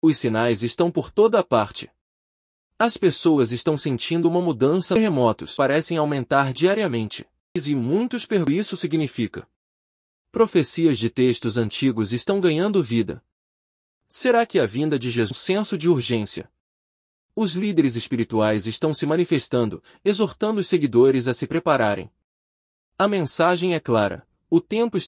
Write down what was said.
Os sinais estão por toda a parte. As pessoas estão sentindo uma mudança. Terremotos parecem aumentar diariamente. E muitos perguntam: isso significa. Profecias de textos antigos estão ganhando vida. Será que a vinda de Jesus é senso de urgência? Os líderes espirituais estão se manifestando, exortando os seguidores a se prepararem. A mensagem é clara. O tempo está